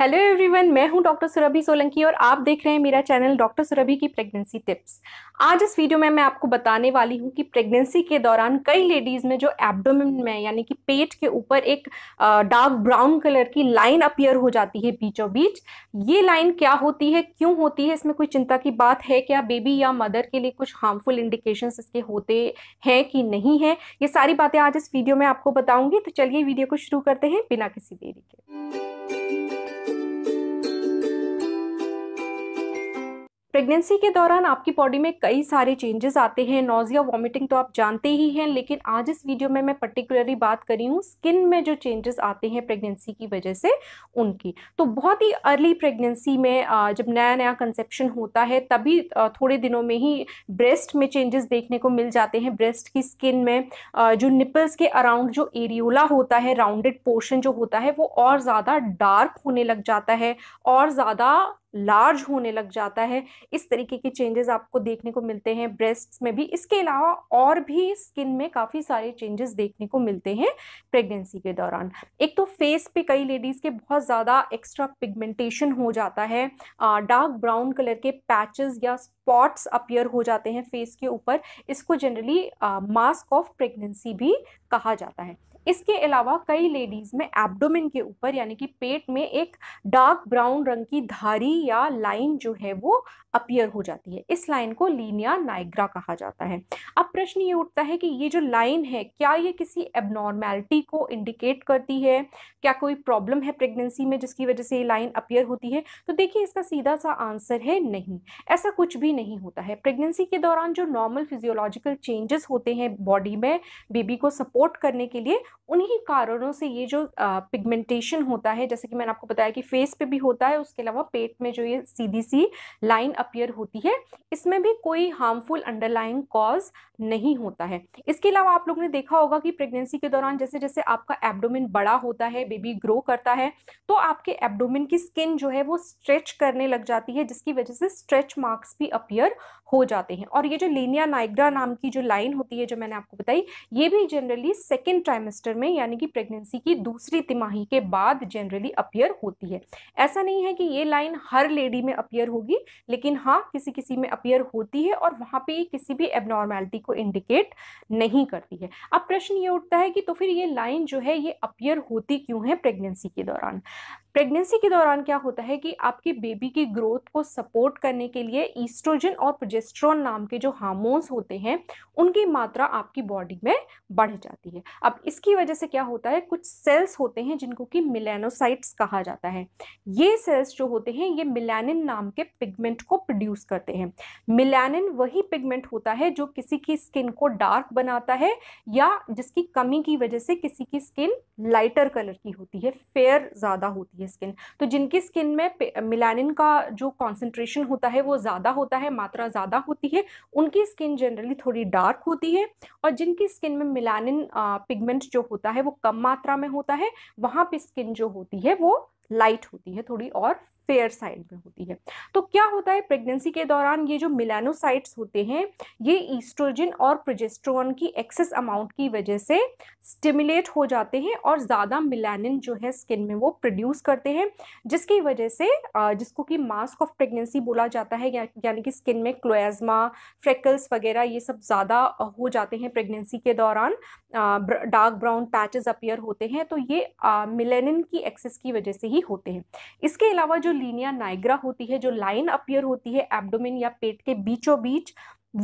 hello everyone मैं हूं doctor Surabhi Solanki और आप देख रहे हैं मेरा चैनल डॉक्टर सुरभि की प्रेगनेंसी टिप्स आज इस वीडियो में मैं आपको बताने वाली हूं कि प्रेगनेंसी के दौरान कई लेडीज़ में जो एब्डोमेन में यानी कि पेट के ऊपर एक डार्क ब्राउन कलर की लाइन अपियर हो जाती है बीचों बीच ये लाइन क्या होती है क्यों होती है इसमें कोई चिंता की बात है क्या बेबी या मदर के लिए कुछ हार्मफुल इंडिकेशन इसके होते हैं कि नहीं है ये सारी बातें आज इस वीडियो में आपको बताऊँगी तो चलिए वीडियो को शुरू करते हैं बिना किसी देरी के प्रेगनेंसी के दौरान आपकी बॉडी में कई सारे चेंजेस आते हैं नोजिया वॉमिटिंग तो आप जानते ही हैं लेकिन आज इस वीडियो में मैं पर्टिकुलरली बात करी हूँ स्किन में जो चेंजेस आते हैं प्रेगनेंसी की वजह से उनकी तो बहुत ही अर्ली प्रेगनेंसी में जब नया नया कंसेप्शन होता है तभी थोड़े दिनों में ही ब्रेस्ट में चेंजेस देखने को मिल जाते हैं ब्रेस्ट की स्किन में जो निपल्स के अराउंड जो एरियोला होता है राउंडेड पोर्शन जो होता है वो और ज़्यादा डार्क होने लग जाता है और ज़्यादा लार्ज होने लग जाता है इस तरीके के चेंजेस आपको देखने को मिलते हैं ब्रेस्ट में भी इसके अलावा और भी स्किन में काफ़ी सारे चेंजेस देखने को मिलते हैं प्रेगनेंसी के दौरान एक तो फेस पे कई लेडीज़ के बहुत ज़्यादा एक्स्ट्रा पिगमेंटेशन हो जाता है डार्क ब्राउन कलर के पैचेस या स्पॉट्स अपियर हो जाते हैं फेस के ऊपर इसको जनरली मास्क ऑफ प्रेगनेंसी भी कहा जाता है इसके अलावा कई लेडीज़ में एब्डोमिन के ऊपर यानी कि पेट में एक डार्क ब्राउन रंग की धारी या लाइन जो है वो अपियर हो जाती है इस लाइन को लीनिया नाइग्रा कहा जाता है अब प्रश्न ये उठता है कि ये जो लाइन है क्या ये किसी एबनॉर्मैलिटी को इंडिकेट करती है क्या कोई प्रॉब्लम है प्रेगनेंसी में जिसकी वजह से ये लाइन अपियर होती है तो देखिए इसका सीधा सा आंसर है नहीं ऐसा कुछ भी नहीं होता है प्रेगनेंसी के दौरान जो नॉर्मल फिजियोलॉजिकल चेंजेस होते हैं बॉडी में बेबी को सपोर्ट करने के लिए उन्हीं कारणों से ये जो पिगमेंटेशन होता है जैसे कि मैंने आपको बताया कि फेस पे भी होता है उसके अलावा पेट में जो ये सीधी सी लाइन अपियर होती है इसमें भी कोई हार्मफुल अंडरलाइंग कॉज नहीं होता है इसके अलावा आप लोगों ने देखा होगा कि प्रेगनेंसी के दौरान जैसे जैसे आपका एब्डोमिन बड़ा होता है बेबी ग्रो करता है तो आपके एब्डोमिन की स्किन जो है वो स्ट्रेच करने लग जाती है जिसकी वजह से स्ट्रेच मार्क्स भी अपियर हो जाते हैं और ये जो लीनिया नाइग्रा नाम की जो लाइन होती है जो मैंने आपको बताई ये भी जनरली सेकेंड ट्राइमेस्टर ट्रिमेस्टर में यानी कि प्रेगनेंसी की दूसरी तिमाही के बाद जनरली अपियर होती है ऐसा नहीं है कि ये लाइन हर लेडी में अपियर होगी लेकिन हाँ किसी किसी में अपियर होती है और वहाँ पे किसी भी एबनॉर्मैलिटी को इंडिकेट नहीं करती है अब प्रश्न ये उठता है कि तो फिर ये लाइन जो है ये अपियर होती क्यों है प्रेगनेंसी के दौरान प्रेगनेंसी के दौरान क्या होता है कि आपके बेबी की ग्रोथ को सपोर्ट करने के लिए ईस्ट्रोजन और प्रोजेस्ट्रॉन नाम के जो हार्मोन्स होते हैं उनकी मात्रा आपकी बॉडी में बढ़ जाती है अब इसकी इसकी वजह से क्या होता है कुछ सेल्स होते हैं जिनको कि मिलानोसाइट्स कहा जाता है ये सेल्स जो होते हैं ये मिलानिन नाम के पिगमेंट को प्रोड्यूस करते हैं मिलानिन वही पिगमेंट होता है जो किसी की स्किन को डार्क बनाता है या जिसकी कमी की वजह से किसी की स्किन लाइटर कलर की होती है फेयर ज़्यादा होती है स्किन तो जिनकी स्किन में मिलानिन का जो कॉन्सेंट्रेशन होता है वो ज़्यादा होता है मात्रा ज़्यादा होती है उनकी स्किन जनरली थोड़ी डार्क होती है और जिनकी स्किन में मिलानिन पिगमेंट जो होता है वो कम मात्रा में होता है वहां पे स्किन जो होती है वो लाइट होती है थोड़ी और फेयर साइड में होती है तो क्या होता है प्रेगनेंसी के दौरान ये जो मिलानोसाइट्स होते हैं ये ईस्ट्रोजन और प्रोजेस्ट्रोन की एक्सेस अमाउंट की वजह से स्टिमुलेट हो जाते हैं और ज़्यादा मिलानिन जो है स्किन में वो प्रोड्यूस करते हैं जिसकी वजह से जिसको कि मास्क ऑफ प्रेगनेंसी बोला जाता है या, यानी कि स्किन में क्लोएजमा फ्रेकल्स वगैरह ये सब ज़्यादा हो जाते हैं प्रेगनेंसी के दौरान डार्क ब्राउन पैचेस अपियर होते हैं तो ये मिलेनिन की एक्सेस की वजह से ही होते हैं इसके अलावा जो लीनिया नाइग्रा होती है जो लाइन अपियर होती है एब्डोमिन या पेट के बीचों बीच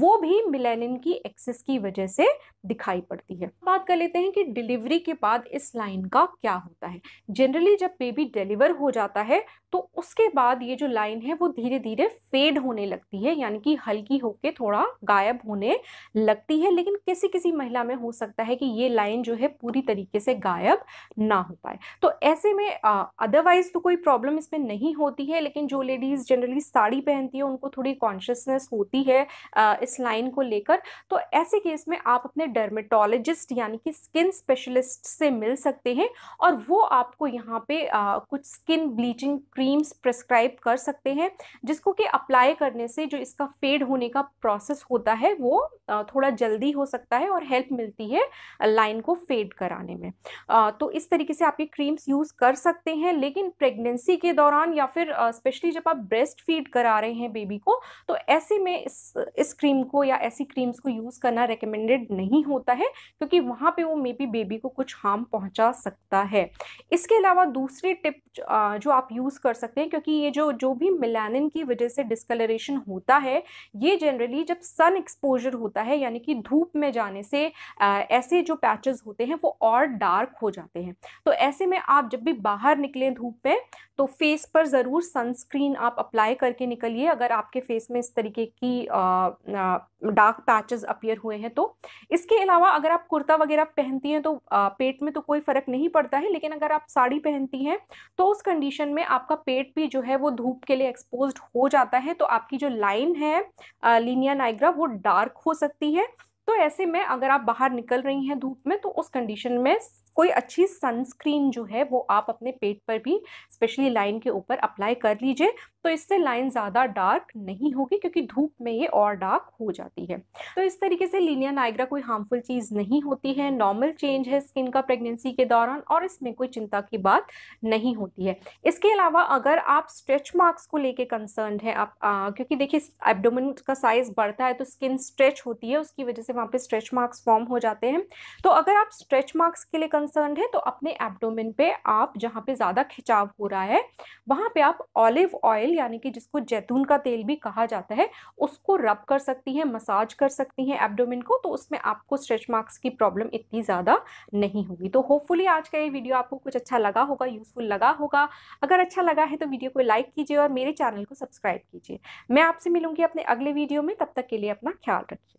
वो भी मिलेनिन की एक्सेस की वजह से दिखाई पड़ती है बात कर लेते हैं कि डिलीवरी के बाद इस लाइन का क्या होता है जनरली जब बेबी डिलीवर हो जाता है तो उसके बाद ये जो लाइन है वो धीरे धीरे फेड होने लगती है यानी कि हल्की होके थोड़ा गायब होने लगती है लेकिन किसी किसी महिला में हो सकता है कि ये लाइन जो है पूरी तरीके से गायब ना हो पाए तो ऐसे में अदरवाइज तो कोई प्रॉब्लम इसमें नहीं होती है लेकिन जो लेडीज़ जनरली साड़ी पहनती है उनको थोड़ी कॉन्शियसनेस होती है आ, इस लाइन को लेकर तो ऐसे केस में आप अपने डर्मेटोलॉजिस्ट यानी कि स्किन स्पेशलिस्ट से मिल सकते हैं और वो आपको यहाँ पे आ, कुछ स्किन ब्लीचिंग क्रीम्स प्रिस्क्राइब कर सकते हैं जिसको कि अप्लाई करने से जो इसका फेड होने का प्रोसेस होता है वो आ, थोड़ा जल्दी हो सकता है और हेल्प मिलती है लाइन को फेड कराने में आ, तो इस तरीके से आप ये क्रीम्स यूज़ कर सकते हैं लेकिन प्रेगनेंसी के दौरान या फिर स्पेशली जब आप ब्रेस्ट फीड करा रहे हैं बेबी को तो ऐसे में इस इस क्रीम को या ऐसी क्रीम्स को यूज़ करना रिकमेंडेड नहीं होता है क्योंकि वहाँ पे वो मे बी बेबी को कुछ हार्म पहुँचा सकता है इसके अलावा दूसरी टिप जो आप यूज़ कर सकते हैं क्योंकि ये जो जो भी मिलानिन की वजह से डिस्कलरेशन होता है ये जनरली जब सन एक्सपोजर होता है यानी कि धूप में जाने से ऐसे जो पैचेस होते हैं वो और डार्क हो जाते हैं तो ऐसे में आप जब भी बाहर निकलें धूप में तो फेस पर ज़रूर सनस्क्रीन आप अप्लाई करके निकलिए अगर आपके फेस में इस तरीके की डार्क पैचेस अपियर हुए हैं तो इसके अलावा अगर आप कुर्ता वगैरह पहनती हैं तो आ, पेट में तो कोई फ़र्क नहीं पड़ता है लेकिन अगर आप साड़ी पहनती हैं तो उस कंडीशन में आपका पेट भी जो है वो धूप के लिए एक्सपोज हो जाता है तो आपकी जो लाइन है लीनिया नाइग्रा वो डार्क हो सकती है तो ऐसे में अगर आप बाहर निकल रही हैं धूप में तो उस कंडीशन में कोई अच्छी सनस्क्रीन जो है वो आप अपने पेट पर भी स्पेशली लाइन के ऊपर अप्लाई कर लीजिए तो इससे लाइन ज़्यादा डार्क नहीं होगी क्योंकि धूप में ये और डार्क हो जाती है तो इस तरीके से लीनिया नाइग्रा कोई हार्मफुल चीज़ नहीं होती है नॉर्मल चेंज है स्किन का प्रेगनेंसी के दौरान और इसमें कोई चिंता की बात नहीं होती है इसके अलावा अगर आप स्ट्रेच मार्क्स को लेके कंसर्न है आप आ, क्योंकि देखिए एब्डोमिन का साइज़ बढ़ता है तो स्किन स्ट्रेच होती है उसकी वजह से वहाँ पर स्ट्रेच मार्क्स फॉर्म हो जाते हैं तो अगर आप स्ट्रेच मार्क्स के लिए कंसर्न है तो अपने एब्डोमेन पे आप जहाँ पे ज़्यादा खिंचाव हो रहा है वहाँ पे आप ऑलिव ऑयल यानी कि जिसको जैतून का तेल भी कहा जाता है उसको रब कर सकती हैं मसाज कर सकती हैं एब्डोमेन को तो उसमें आपको स्ट्रेच मार्क्स की प्रॉब्लम इतनी ज़्यादा नहीं होगी तो होपफुली आज का ये वीडियो आपको कुछ अच्छा लगा होगा यूज़फुल लगा होगा अगर अच्छा लगा है तो वीडियो को लाइक कीजिए और मेरे चैनल को सब्सक्राइब कीजिए मैं आपसे मिलूंगी अपने अगले वीडियो में तब तक के लिए अपना ख्याल रखिए